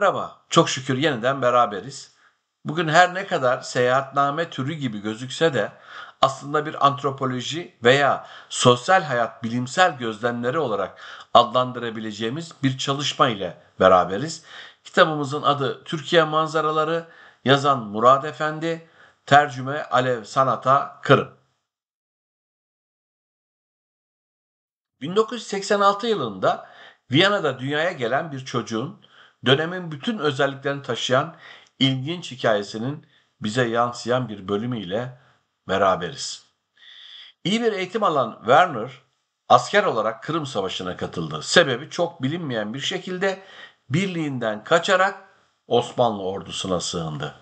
Merhaba, çok şükür yeniden beraberiz. Bugün her ne kadar seyahatname türü gibi gözükse de aslında bir antropoloji veya sosyal hayat bilimsel gözlemleri olarak adlandırabileceğimiz bir çalışma ile beraberiz. Kitabımızın adı Türkiye Manzaraları, yazan Murat Efendi, tercüme Alev Sanata Kırım. 1986 yılında Viyana'da dünyaya gelen bir çocuğun dönemin bütün özelliklerini taşıyan ilginç hikayesinin bize yansıyan bir bölümüyle beraberiz. İyi bir eğitim alan Werner asker olarak Kırım Savaşı'na katıldı. Sebebi çok bilinmeyen bir şekilde birliğinden kaçarak Osmanlı ordusuna sığındı.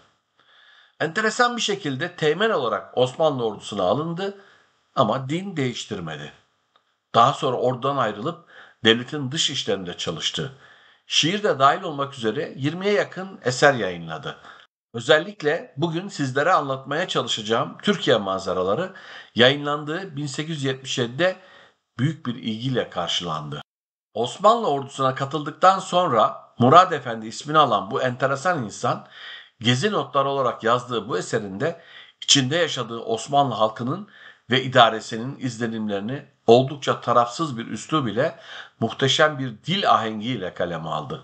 Enteresan bir şekilde teğmen olarak Osmanlı ordusuna alındı ama din değiştirmedi. Daha sonra oradan ayrılıp devletin dış işlerinde çalıştı şiir de dahil olmak üzere 20'ye yakın eser yayınladı. Özellikle bugün sizlere anlatmaya çalışacağım Türkiye manzaraları yayınlandığı 1877'de büyük bir ilgiyle karşılandı. Osmanlı ordusuna katıldıktan sonra Murad Efendi ismini alan bu enteresan insan gezi notları olarak yazdığı bu eserinde içinde yaşadığı Osmanlı halkının ve idaresinin izlenimlerini oldukça tarafsız bir üslub ile muhteşem bir dil ahengiyle kaleme aldı.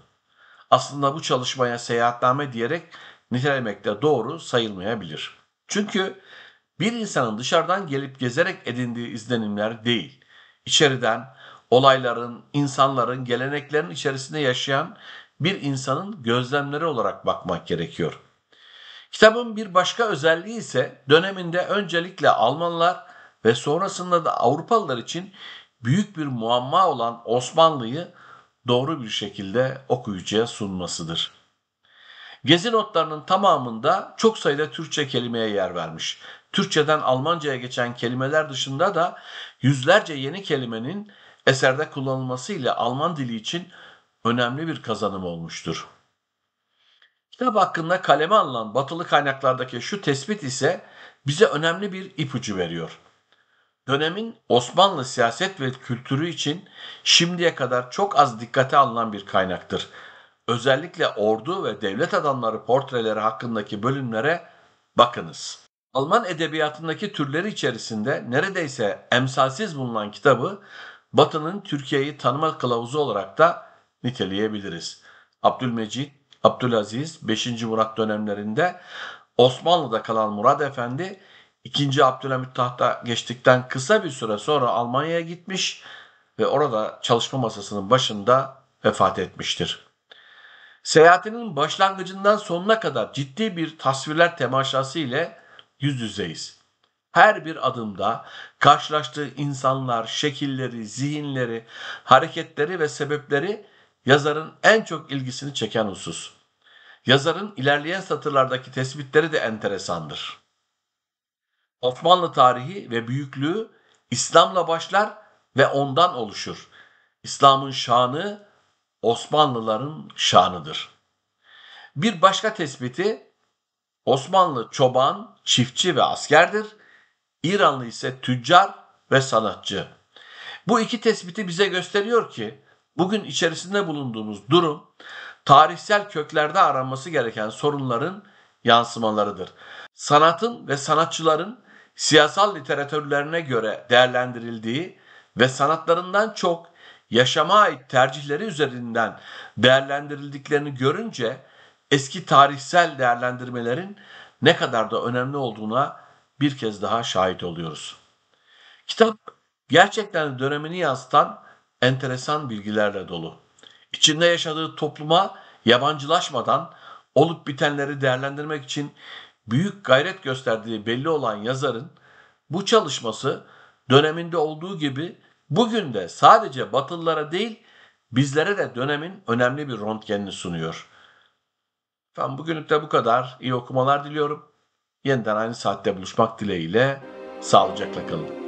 Aslında bu çalışmaya seyahatname diyerek nitelemek de doğru sayılmayabilir. Çünkü bir insanın dışarıdan gelip gezerek edindiği izlenimler değil, içeriden olayların, insanların, geleneklerin içerisinde yaşayan bir insanın gözlemleri olarak bakmak gerekiyor. Kitabın bir başka özelliği ise döneminde öncelikle Almanlar ve sonrasında da Avrupalılar için büyük bir muamma olan Osmanlı'yı doğru bir şekilde okuyucuya sunmasıdır. Gezi notlarının tamamında çok sayıda Türkçe kelimeye yer vermiş. Türkçeden Almanca'ya geçen kelimeler dışında da yüzlerce yeni kelimenin eserde kullanılmasıyla Alman dili için önemli bir kazanım olmuştur. Kitap hakkında kaleme alınan batılı kaynaklardaki şu tespit ise bize önemli bir ipucu veriyor dönemin Osmanlı siyaset ve kültürü için şimdiye kadar çok az dikkate alınan bir kaynaktır. Özellikle ordu ve devlet adamları portreleri hakkındaki bölümlere bakınız. Alman edebiyatındaki türleri içerisinde neredeyse emsalsiz bulunan kitabı Batı'nın Türkiye'yi tanıma kılavuzu olarak da niteleyebiliriz. Abdülmecit, Abdülaziz 5. Murat dönemlerinde Osmanlı'da kalan Murad Efendi 2. Abdülhamit tahta geçtikten kısa bir süre sonra Almanya'ya gitmiş ve orada çalışma masasının başında vefat etmiştir. Seyahatinin başlangıcından sonuna kadar ciddi bir tasvirler temaşası ile yüz yüzeyiz. Her bir adımda karşılaştığı insanlar, şekilleri, zihinleri, hareketleri ve sebepleri yazarın en çok ilgisini çeken husus. Yazarın ilerleyen satırlardaki tespitleri de enteresandır. Osmanlı tarihi ve büyüklüğü İslam'la başlar ve ondan oluşur. İslam'ın şanı Osmanlıların şanıdır. Bir başka tespiti Osmanlı çoban, çiftçi ve askerdir. İranlı ise tüccar ve sanatçı. Bu iki tespiti bize gösteriyor ki bugün içerisinde bulunduğumuz durum tarihsel köklerde aranması gereken sorunların yansımalarıdır. Sanatın ve sanatçıların siyasal literatürlerine göre değerlendirildiği ve sanatlarından çok yaşama ait tercihleri üzerinden değerlendirildiklerini görünce eski tarihsel değerlendirmelerin ne kadar da önemli olduğuna bir kez daha şahit oluyoruz. Kitap gerçekten dönemini yansıtan enteresan bilgilerle dolu. İçinde yaşadığı topluma yabancılaşmadan olup bitenleri değerlendirmek için büyük gayret gösterdiği belli olan yazarın bu çalışması döneminde olduğu gibi bugün de sadece Batılılara değil bizlere de dönemin önemli bir röntgenini sunuyor. Efendim bugünlük de bu kadar. İyi okumalar diliyorum. Yeniden aynı saatte buluşmak dileğiyle sağlıcakla kalın.